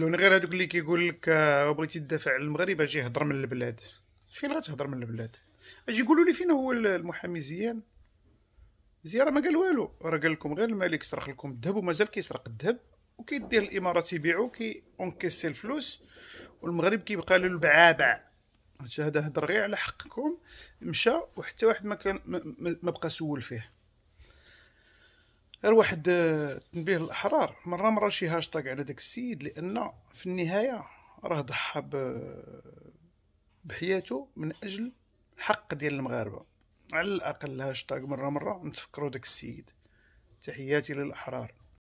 لون غير هذوك اللي كيقول آه، لك بغيتي تدافع على المغرب اجي هضر من البلاد فين غتهضر من البلاد اجي قولوا لي فين هو المحامي زيان زياره راه ما قال والو راه قال لكم غير الملك سرق لكم الذهب ومازال كيسرق الذهب وكيدير الامارات يبيعو كي اونكيسي الفلوس والمغرب كيبقى له البعابع هذا هضر غير على حقكم مشى وحتى واحد ما كان ما بقى سول فيه غير واحد آه، تنبيه الاحرار مره مره شي هاشتاغ على داك السيد لان في النهايه راه ضحى بحياته من اجل حق ديال المغاربه على الاقل هاشتاغ مره مره نتفكروا داك السيد تحياتي للاحرار